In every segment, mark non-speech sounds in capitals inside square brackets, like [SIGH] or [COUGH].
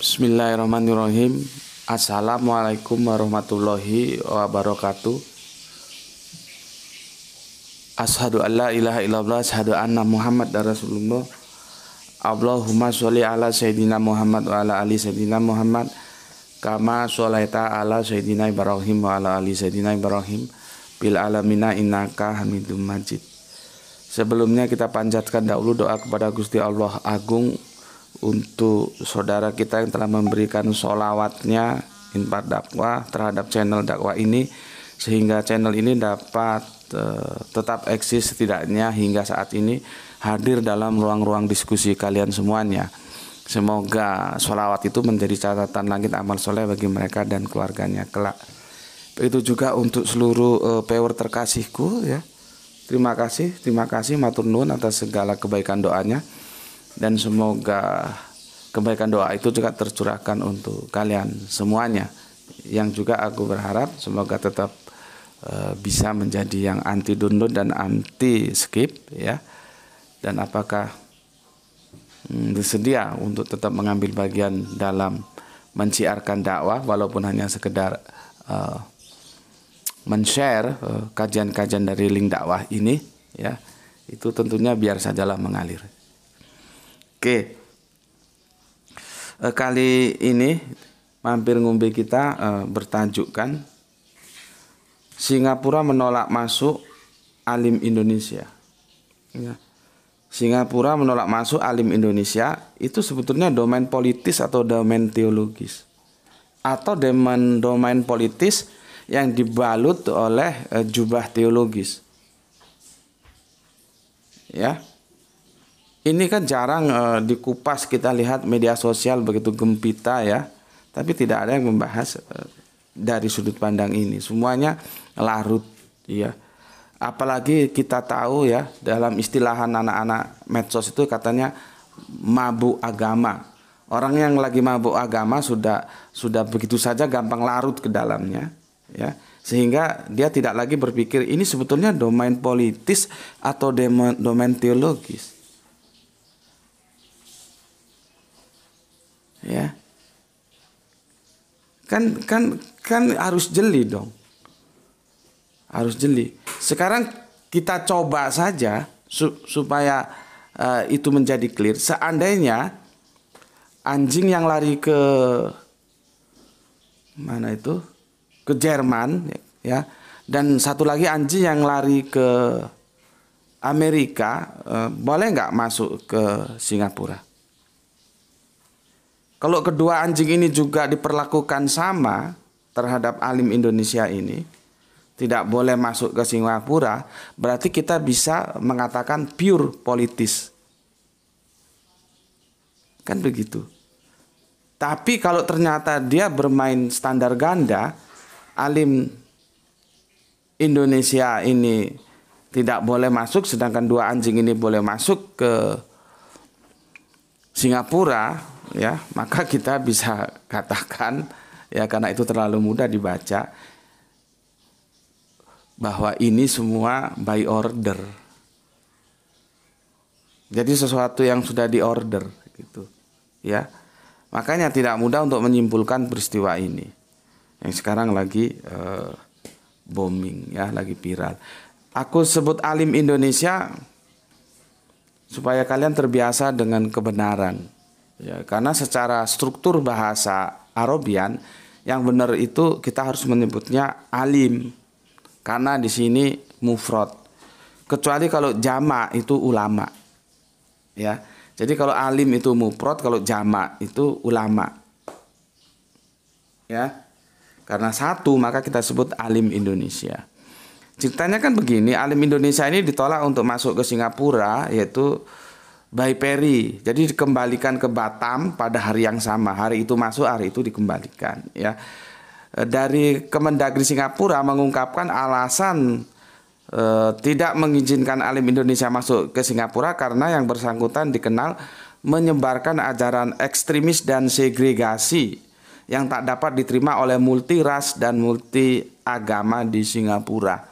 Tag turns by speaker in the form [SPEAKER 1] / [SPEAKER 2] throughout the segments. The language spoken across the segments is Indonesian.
[SPEAKER 1] Bismillahirrahmanirrahim Assalamualaikum warahmatullahi wabarakatuh Ashadu an la ilaha illallah Ashadu anna muhammad rasulullah Allahumma sholli ala sayyidina muhammad Wa ala ali sayyidina muhammad Kama sholaita ala sayyidina ibrahim Wa ala ali sayyidina ibrahim Bil alamina innaka hamidum majid Sebelumnya kita panjatkan dahulu doa kepada Gusti Allah Agung untuk saudara kita yang telah memberikan solawatnya infak dakwah terhadap channel dakwah ini sehingga channel ini dapat eh, tetap eksis setidaknya hingga saat ini hadir dalam ruang-ruang diskusi kalian semuanya. Semoga sholawat itu menjadi catatan langit amal soleh bagi mereka dan keluarganya kelak. Itu juga untuk seluruh uh, eh, power terkasihku ya. Terima kasih, terima kasih Matur nuwun atas segala kebaikan doanya dan semoga kebaikan doa itu juga tercurahkan untuk kalian semuanya yang juga aku berharap semoga tetap eh, bisa menjadi yang anti download dan anti skip ya dan apakah hmm, bersedia untuk tetap mengambil bagian dalam menciarkan dakwah walaupun hanya sekedar uh, men-share eh, kajian-kajian dari link dakwah ini ya itu tentunya biar sajalah mengalir Oke. Eh, kali ini mampir ngombe kita uh, eh, bertajukkan Singapura menolak masuk alim Indonesia. Ya. Singapura menolak masuk alim Indonesia itu sebetulnya domain politis atau domain teologis atau domain domain politis yang dibalut oleh eh, jubah teologis. Ya ini kan jarang uh, dikupas kita lihat media sosial begitu gempita ya tapi tidak ada yang membahas uh, dari sudut pandang ini semuanya larut ya apalagi kita tahu ya dalam istilahan anak-anak medsos itu katanya mabuk agama orang yang lagi mabuk agama sudah sudah begitu saja gampang larut ke dalamnya ya sehingga dia tidak lagi berpikir ini sebetulnya domain politis atau domain teologis Ya. Kan kan kan harus jeli dong. Harus jeli. Sekarang kita coba saja supaya uh, itu menjadi clear. Seandainya anjing yang lari ke mana itu? ke Jerman ya. Dan satu lagi anjing yang lari ke Amerika uh, boleh nggak masuk ke Singapura? Kalau kedua anjing ini juga diperlakukan sama terhadap alim Indonesia ini, tidak boleh masuk ke Singapura, berarti kita bisa mengatakan pure politis. Kan begitu. Tapi kalau ternyata dia bermain standar ganda, alim Indonesia ini tidak boleh masuk sedangkan dua anjing ini boleh masuk ke Singapura, ya maka kita bisa katakan ya karena itu terlalu mudah dibaca bahwa ini semua by order. Jadi sesuatu yang sudah di order gitu ya. Makanya tidak mudah untuk menyimpulkan peristiwa ini yang sekarang lagi uh, eh, booming ya, lagi viral. Aku sebut alim Indonesia supaya kalian terbiasa dengan kebenaran. Ya, karena secara struktur bahasa Arabian yang benar itu kita harus menyebutnya alim. Karena di sini mufrad. Kecuali kalau jama itu ulama. Ya. Jadi kalau alim itu mufrad, kalau jama itu ulama. Ya. Karena satu maka kita sebut alim Indonesia. Ceritanya kan begini, alim Indonesia ini ditolak untuk masuk ke Singapura yaitu by Perry, Jadi dikembalikan ke Batam pada hari yang sama. Hari itu masuk, hari itu dikembalikan ya. Eh, dari Kemendagri Singapura mengungkapkan alasan e, tidak mengizinkan alim Indonesia masuk ke Singapura karena yang bersangkutan dikenal menyebarkan ajaran ekstremis dan segregasi yang tak dapat diterima oleh multiras dan multi agama di Singapura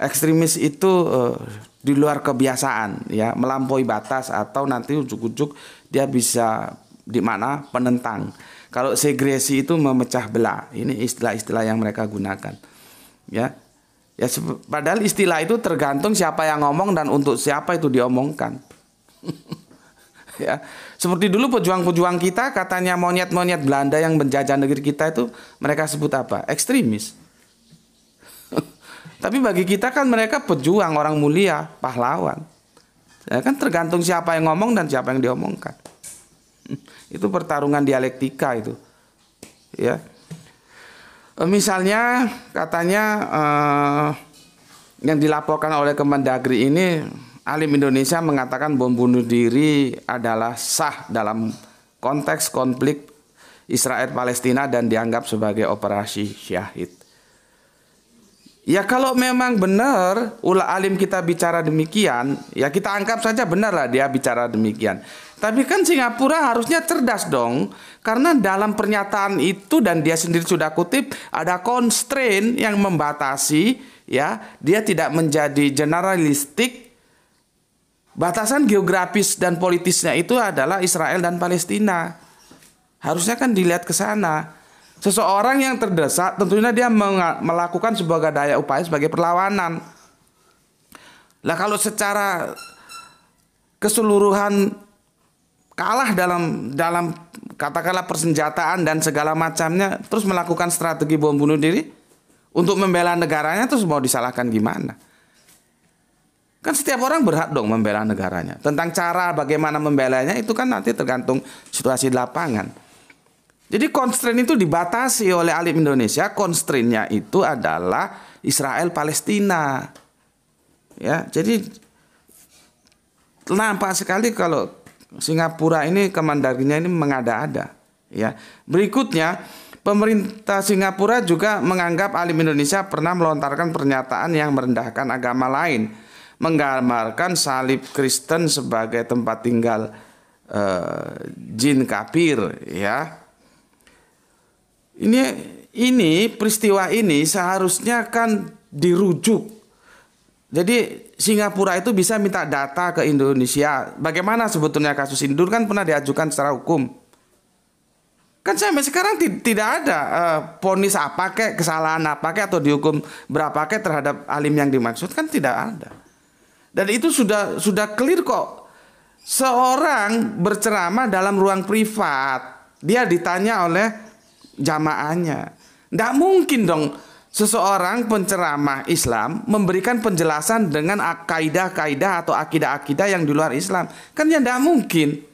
[SPEAKER 1] ekstremis itu uh, di luar kebiasaan ya melampaui batas atau nanti ujuk-ujuk dia bisa di mana penentang kalau segresi itu memecah belah ini istilah-istilah yang mereka gunakan ya ya padahal istilah itu tergantung siapa yang ngomong dan untuk siapa itu diomongkan [LAUGHS] ya seperti dulu pejuang-pejuang kita katanya monyet-monyet Belanda yang menjajah negeri kita itu mereka sebut apa ekstremis tapi bagi kita kan mereka pejuang, orang mulia, pahlawan. Ya kan tergantung siapa yang ngomong dan siapa yang diomongkan. [LAUGHS] Itu pertarungan dialektika itu. Ya. Eh, misalnya katanya eh, yang dilaporkan oleh Kemendagri ini alim Indonesia mengatakan bom bunuh diri adalah sah dalam konteks konflik Israel Palestina dan dianggap sebagai operasi syahid. Ya kalau memang benar ula alim kita bicara demikian, ya kita anggap saja benar lah dia bicara demikian. Tapi kan Singapura harusnya cerdas dong, karena dalam pernyataan itu dan dia sendiri sudah kutip ada constraint yang membatasi, ya dia tidak menjadi generalistik. Batasan geografis dan politisnya itu adalah Israel dan Palestina. Harusnya kan dilihat ke sana. Seseorang yang terdesak tentunya dia melakukan sebagai daya upaya sebagai perlawanan. Lah kalau secara keseluruhan kalah dalam dalam katakanlah persenjataan dan segala macamnya terus melakukan strategi bom bunuh diri untuk membela negaranya terus mau disalahkan gimana? Kan setiap orang berhak dong membela negaranya. Tentang cara bagaimana membelanya itu kan nanti tergantung situasi di lapangan. Jadi constraint itu dibatasi oleh alim Indonesia. Constraintnya itu adalah Israel Palestina. Ya, jadi nampak sekali kalau Singapura ini kemandarinya ini mengada-ada. Ya, berikutnya pemerintah Singapura juga menganggap alim Indonesia pernah melontarkan pernyataan yang merendahkan agama lain, menggambarkan salib Kristen sebagai tempat tinggal uh, jin Kapir, Ya, ini ini peristiwa ini seharusnya kan dirujuk. Jadi Singapura itu bisa minta data ke Indonesia. Bagaimana sebetulnya kasus Indur kan pernah diajukan secara hukum. Kan sampai sekarang tidak ada eh, ponis apa kek, kesalahan apa kek atau dihukum berapa kek terhadap alim yang dimaksud kan tidak ada. Dan itu sudah sudah clear kok. Seorang berceramah dalam ruang privat, dia ditanya oleh jamaahnya. Tidak mungkin dong seseorang penceramah Islam memberikan penjelasan dengan kaidah akidah atau akidah-akidah yang di luar Islam. Kan ya tidak mungkin.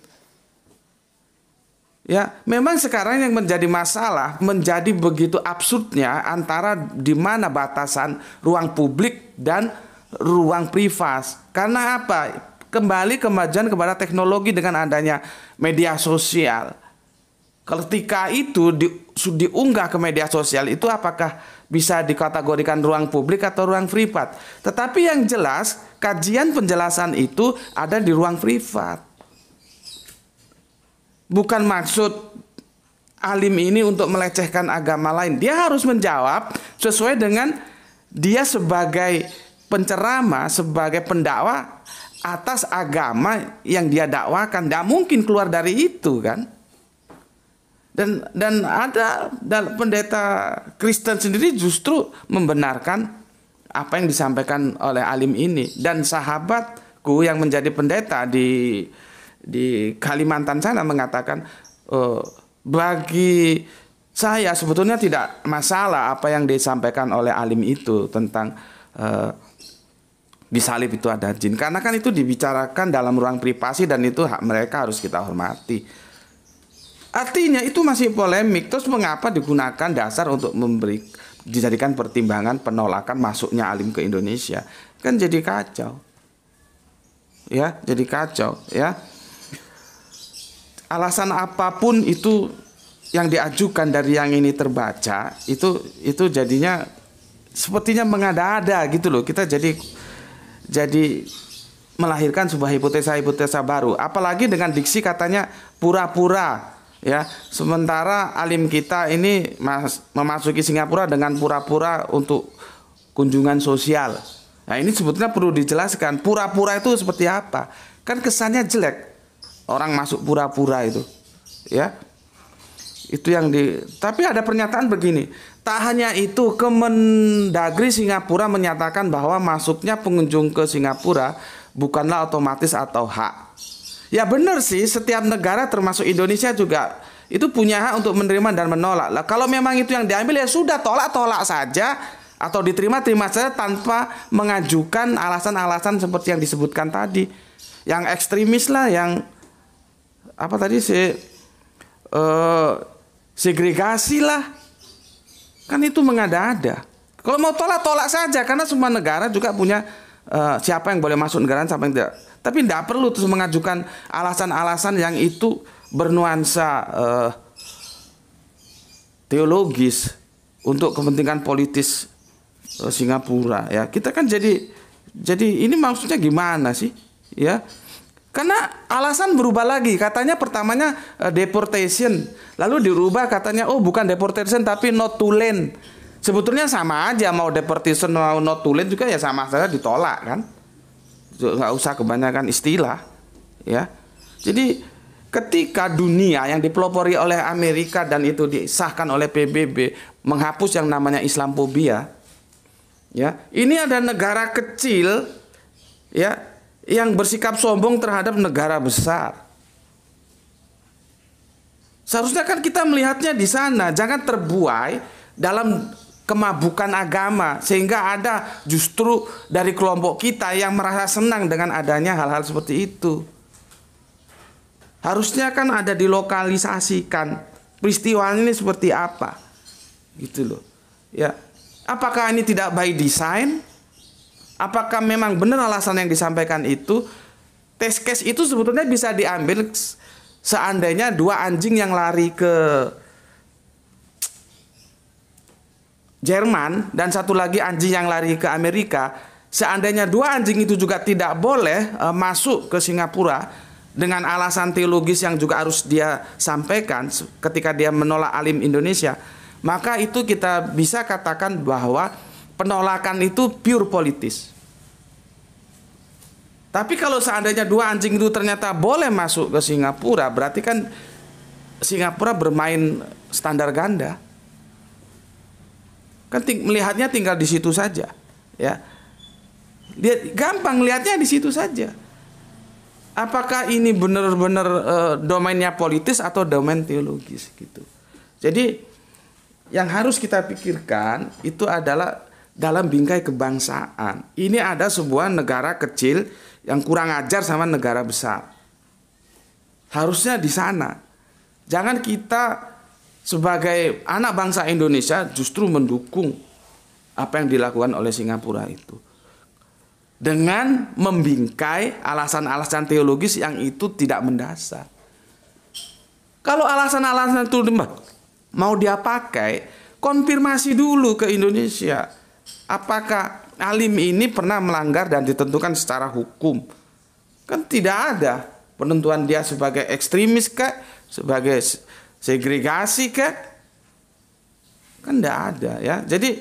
[SPEAKER 1] Ya, memang sekarang yang menjadi masalah menjadi begitu absurdnya antara di mana batasan ruang publik dan ruang privas, Karena apa? Kembali kemajuan kepada teknologi dengan adanya media sosial ketika itu di, diunggah ke media sosial itu apakah bisa dikategorikan ruang publik atau ruang privat. Tetapi yang jelas kajian penjelasan itu ada di ruang privat. Bukan maksud alim ini untuk melecehkan agama lain. Dia harus menjawab sesuai dengan dia sebagai pencerama, sebagai pendakwa atas agama yang dia dakwakan. Tidak mungkin keluar dari itu kan. Dan dan ada dan pendeta Kristen sendiri justru membenarkan apa yang disampaikan oleh alim ini dan sahabatku yang menjadi pendeta di di Kalimantan sana mengatakan uh, bagi saya sebetulnya tidak masalah apa yang disampaikan oleh alim itu tentang uh, disalib itu ada jin karena kan itu dibicarakan dalam ruang privasi dan itu hak mereka harus kita hormati Artinya itu masih polemik. Terus mengapa digunakan dasar untuk memberi dijadikan pertimbangan penolakan masuknya alim ke Indonesia? Kan jadi kacau. Ya, jadi kacau, ya. Alasan apapun itu yang diajukan dari yang ini terbaca itu itu jadinya sepertinya mengada-ada gitu loh. Kita jadi jadi melahirkan sebuah hipotesa-hipotesa baru apalagi dengan diksi katanya pura-pura ya sementara alim kita ini mas, memasuki Singapura dengan pura-pura untuk kunjungan sosial nah ini sebetulnya perlu dijelaskan pura-pura itu seperti apa kan kesannya jelek orang masuk pura-pura itu ya itu yang di tapi ada pernyataan begini tak hanya itu Kemendagri Singapura menyatakan bahwa masuknya pengunjung ke Singapura bukanlah otomatis atau hak Ya benar sih, setiap negara termasuk Indonesia juga itu punya hak untuk menerima dan menolak. Lah kalau memang itu yang diambil ya sudah tolak-tolak saja atau diterima-terima saja tanpa mengajukan alasan-alasan seperti yang disebutkan tadi. Yang ekstremis lah, yang apa tadi sih eh, segregasi lah. Kan itu mengada-ada. Kalau mau tolak-tolak saja karena semua negara juga punya uh, siapa yang boleh masuk negara sampai yang tidak tapi tidak perlu terus mengajukan alasan-alasan yang itu bernuansa uh, teologis untuk kepentingan politis uh, Singapura ya. Kita kan jadi jadi ini maksudnya gimana sih? Ya. Karena alasan berubah lagi, katanya pertamanya uh, deportation, lalu dirubah katanya oh bukan deportation tapi not to land. Sebetulnya sama aja mau deportation mau not to land juga ya sama saja ditolak kan nggak usah kebanyakan istilah ya jadi ketika dunia yang dipelopori oleh Amerika dan itu disahkan oleh PBB menghapus yang namanya Islamophobia ya ini ada negara kecil ya yang bersikap sombong terhadap negara besar Seharusnya kan kita melihatnya di sana, jangan terbuai dalam kemabukan agama sehingga ada justru dari kelompok kita yang merasa senang dengan adanya hal-hal seperti itu. Harusnya kan ada dilokalisasikan peristiwa ini seperti apa. Gitu loh. Ya. Apakah ini tidak by design? Apakah memang benar alasan yang disampaikan itu? Test case itu sebetulnya bisa diambil seandainya dua anjing yang lari ke Jerman dan satu lagi anjing yang lari ke Amerika, seandainya dua anjing itu juga tidak boleh e, masuk ke Singapura dengan alasan teologis yang juga harus dia sampaikan ketika dia menolak alim Indonesia, maka itu kita bisa katakan bahwa penolakan itu pure politis. Tapi kalau seandainya dua anjing itu ternyata boleh masuk ke Singapura, berarti kan Singapura bermain standar ganda kan ting melihatnya tinggal di situ saja ya dia gampang lihatnya di situ saja apakah ini benar-benar e, domainnya politis atau domain teologis gitu jadi yang harus kita pikirkan itu adalah dalam bingkai kebangsaan ini ada sebuah negara kecil yang kurang ajar sama negara besar harusnya di sana jangan kita sebagai anak bangsa Indonesia justru mendukung apa yang dilakukan oleh Singapura itu dengan membingkai alasan-alasan teologis yang itu tidak mendasar. Kalau alasan-alasan itu mau dia pakai, konfirmasi dulu ke Indonesia. Apakah alim ini pernah melanggar dan ditentukan secara hukum? Kan tidak ada penentuan dia sebagai ekstremis kah, sebagai segregasi ke Kan tidak ada ya. Jadi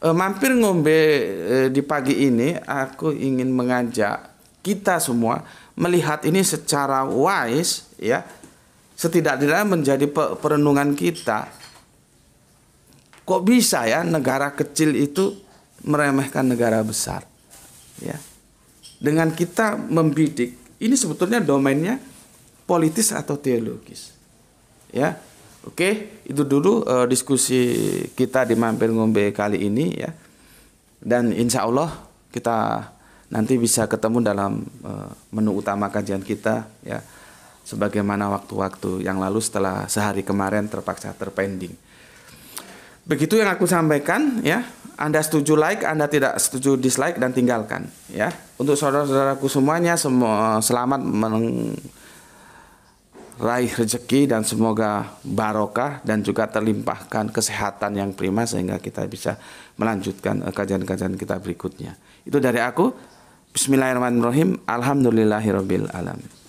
[SPEAKER 1] eh, mampir ngombe eh, di pagi ini aku ingin mengajak kita semua melihat ini secara wise ya. Setidak-tidaknya menjadi perenungan kita. Kok bisa ya negara kecil itu meremehkan negara besar? Ya. Dengan kita membidik, ini sebetulnya domainnya politis atau teologis ya oke itu dulu uh, diskusi kita di mampir ngombe kali ini ya dan insya Allah kita nanti bisa ketemu dalam uh, menu utama kajian kita ya sebagaimana waktu-waktu yang lalu setelah sehari kemarin terpaksa terpending. Begitu yang aku sampaikan ya. Anda setuju like, Anda tidak setuju dislike dan tinggalkan ya. Untuk saudara-saudaraku semuanya semua selamat meneng raih rezeki dan semoga barokah dan juga terlimpahkan kesehatan yang prima sehingga kita bisa melanjutkan eh, kajian-kajian kita berikutnya. Itu dari aku. Bismillahirrahmanirrahim. Alhamdulillahirabbil alamin.